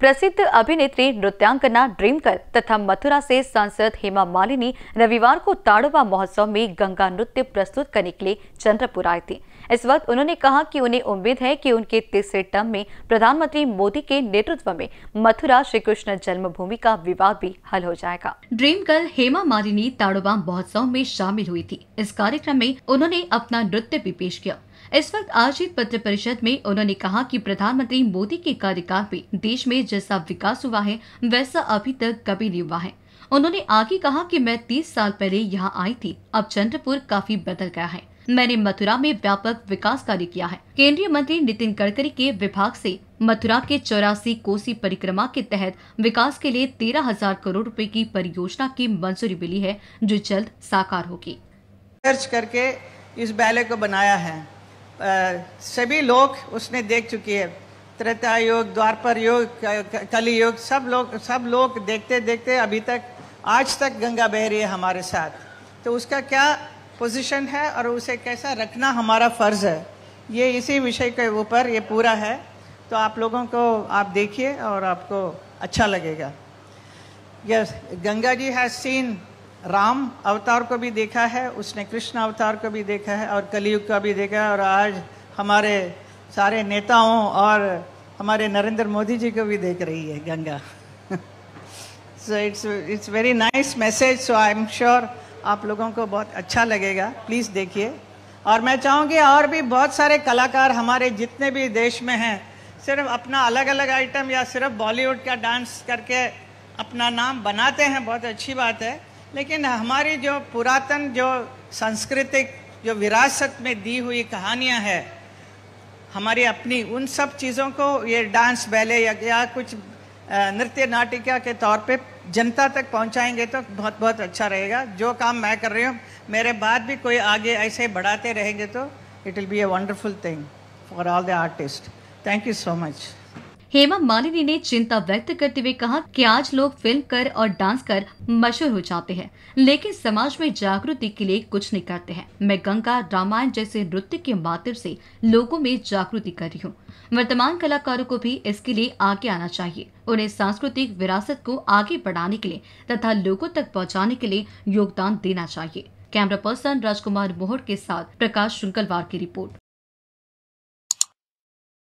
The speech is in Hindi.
प्रसिद्ध अभिनेत्री नृत्यांगना ड्रीमकर तथा मथुरा से सांसद हेमा मालिनी रविवार को ताड़ोबा महोत्सव में गंगा नृत्य प्रस्तुत करने के लिए चंद्रपुर आई थी इस वक्त उन्होंने कहा कि उन्हें उम्मीद है कि उनके तीसरे टर्म में प्रधानमंत्री मोदी के नेतृत्व में मथुरा श्री कृष्ण जन्मभूमि का विवाद भी हल हो जाएगा ड्रीम हेमा मालिनी ताड़ोबा महोत्सव में शामिल हुई थी इस कार्यक्रम में उन्होंने अपना नृत्य भी पेश किया इस वक्त आयोजित पत्र परिषद में उन्होंने कहा कि प्रधानमंत्री मोदी के कार्यकाल में देश में जैसा विकास हुआ है वैसा अभी तक कभी नहीं हुआ है उन्होंने आगे कहा कि मैं 30 साल पहले यहाँ आई थी अब चंद्रपुर काफी बदल गया है मैंने मथुरा में व्यापक विकास कार्य किया है केंद्रीय मंत्री नितिन गडकरी के विभाग से मथुरा के चौरासी कोसी परिक्रमा के तहत विकास के लिए तेरह हजार करोड़ रुपए की परियोजना की मंजूरी मिली है जो जल्द साकार होगी खर्च करके इस बैले को बनाया है सभी लोग उसने देख चुकी है त्रेता युग द्वारपर युग कली युग सब लोग सब लोग देखते देखते अभी तक आज तक गंगा बह रही है हमारे साथ तो उसका क्या पोजीशन है और उसे कैसा रखना हमारा फ़र्ज है ये इसी विषय के ऊपर ये पूरा है तो आप लोगों को आप देखिए और आपको अच्छा लगेगा yes Ganga ji has seen Ram Avatar को भी देखा है उसने कृष्ण अवतार को भी देखा है और कलयुग का भी देखा है और आज हमारे सारे नेताओं और हमारे नरेंद्र मोदी जी को भी देख रही है Ganga so it's it's very nice message so I am sure आप लोगों को बहुत अच्छा लगेगा प्लीज़ देखिए और मैं चाहूँगी और भी बहुत सारे कलाकार हमारे जितने भी देश में हैं सिर्फ अपना अलग अलग आइटम या सिर्फ बॉलीवुड का डांस करके अपना नाम बनाते हैं बहुत अच्छी बात है लेकिन हमारी जो पुरातन जो सांस्कृतिक जो विरासत में दी हुई कहानियां हैं हमारी अपनी उन सब चीज़ों को ये डांस बैले या, या कुछ नृत्य नाटिका के तौर पे जनता तक पहुंचाएंगे तो बहुत बहुत अच्छा रहेगा जो काम मैं कर रही हूँ मेरे बाद भी कोई आगे ऐसे बढ़ाते रहेंगे तो it will be a wonderful thing for all the artist thank you so much Hema Malini ने चिंता व्यक्त करते हुए कहा कि आज लोग फिल्म कर और डांस कर मशहूर हो जाते हैं लेकिन समाज में जागृति के लिए कुछ नहीं करते हैं मैं गंगा रामायण जैसे नृत्य के माध्यम से लोगों में जागृति कर रही हूँ वर्तमान कलाकारों को भी इसके लिए आगे आना चाहिए उन्हें सांस्कृतिक विरासत को आगे बढ़ाने के लिए तथा लोगों तक पहुँचाने के लिए योगदान देना चाहिए कैमरा पर्सन राजकुमार मोहर के साथ प्रकाश शुंकलवार की रिपोर्ट